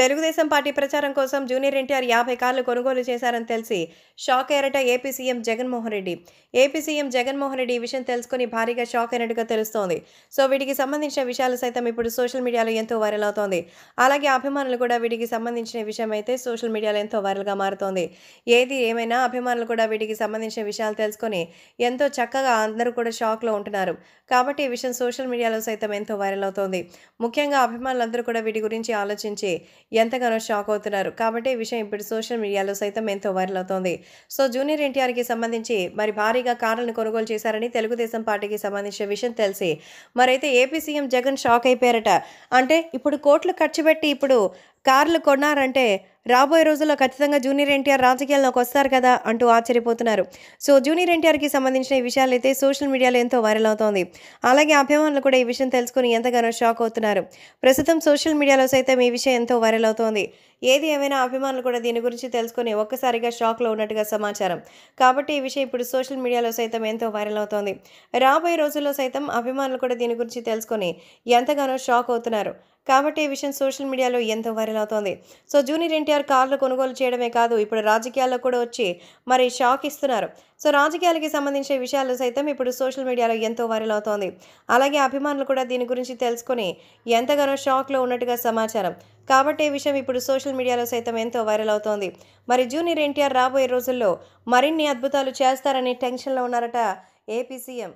Telugu Desam party ప్రచారం కోసం junior NTR యాభై కార్లు కొనుగోలు చేశారని తెలిసి షాక్ అయ్యారట AP CM Jaganmohan Reddy AP CM Jaganmohan Reddy ఈ విషయం తెలుసుకుని భారీగా షాక్ అయినట్టుగా తెలుస్తోంది సో వీటికి సంబంధించిన విషయాలు సైతం ఇప్పుడు సోషల్ మీడియాలో ఎంతో వైరల్ అవుతోంది అలాగే అభిమానులు కూడా వీటికి సంబంధించిన విషయం అయితే సోషల్ మీడియాలో ఎంతో వైరల్గా మారుతోంది ఏది ఏమైనా అభిమానులు కూడా వీటికి సంబంధించిన విషయాలు తెలుసుకొని ఎంతో చక్కగా అందరూ కూడా షాక్లో ఉంటున్నారు కాబట్టి ఈ విషయం సోషల్ మీడియాలో సైతం ఎంతో వైరల్ అవుతోంది ముఖ్యంగా అభిమానులందరూ కూడా వీటి గురించి ఆలోచించి ఎంతగానో షాక్ అవుతున్నారు కాబట్టి ఈ విషయం ఇప్పుడు సోషల్ మీడియాలో సైతం ఎంతో వైరల్ అవుతోంది సో జూనియర్ ఎన్టీఆర్కి సంబంధించి మరి భారీగా కార్లను కొనుగోలు చేశారని తెలుగుదేశం పార్టీకి సంబంధించిన విషయం తెలిసి మరైతే ఏపీ సీఎం జగన్ షాక్ అయిపోయారట అంటే ఇప్పుడు కోట్లు ఖర్చు పెట్టి ఇప్పుడు కార్లు కొన్నారంటే రాబోయే రోజుల్లో ఖచ్చితంగా జూనియర్ ఎన్టీఆర్ రాజకీయాల్లోకి వస్తారు కదా అంటూ ఆశ్చర్యపోతున్నారు సో జూనియర్ ఎన్టీఆర్కి సంబంధించిన ఈ విషయాలైతే సోషల్ మీడియాలో ఎంతో వైరల్ అవుతోంది అలాగే అభిమానులు కూడా ఈ విషయం తెలుసుకుని ఎంతగానో షాక్ అవుతున్నారు ప్రస్తుతం సోషల్ మీడియాలో సైతం ఈ విషయం ఎంతో వైరల్ అవుతోంది ఏది ఏమైనా అభిమానులు కూడా దీని గురించి తెలుసుకుని ఒక్కసారిగా షాక్లో ఉన్నట్టుగా సమాచారం కాబట్టి ఈ విషయం ఇప్పుడు సోషల్ మీడియాలో సైతం ఎంతో వైరల్ అవుతోంది రాబోయే రోజుల్లో సైతం అభిమానులు కూడా దీని గురించి తెలుసుకొని ఎంతగానో షాక్ అవుతున్నారు కాబట్టి ఈ విషయం సోషల్ మీడియాలో ఎంతో వైరల్ అవుతోంది సో జూనియర్ ఎన్టీఆర్ కార్లు కొనుగోలు చేయడమే కాదు ఇప్పుడు రాజకీయాల్లో కూడా వచ్చి మరి షాక్ ఇస్తున్నారు సో రాజకీయాలకి సంబంధించిన విషయాలు సైతం ఇప్పుడు సోషల్ మీడియాలో ఎంతో వైరల్ అవుతోంది అలాగే అభిమానులు కూడా దీని గురించి తెలుసుకొని ఎంతగానో షాక్లో ఉన్నట్టుగా సమాచారం కాబట్టి విషయం ఇప్పుడు సోషల్ మీడియాలో సైతం ఎంతో వైరల్ అవుతోంది మరి జూనియర్ ఎన్టీఆర్ రాబోయే రోజుల్లో మరిన్ని అద్భుతాలు చేస్తారని టెన్షన్లో ఉన్నారట ఏపీ సీఎం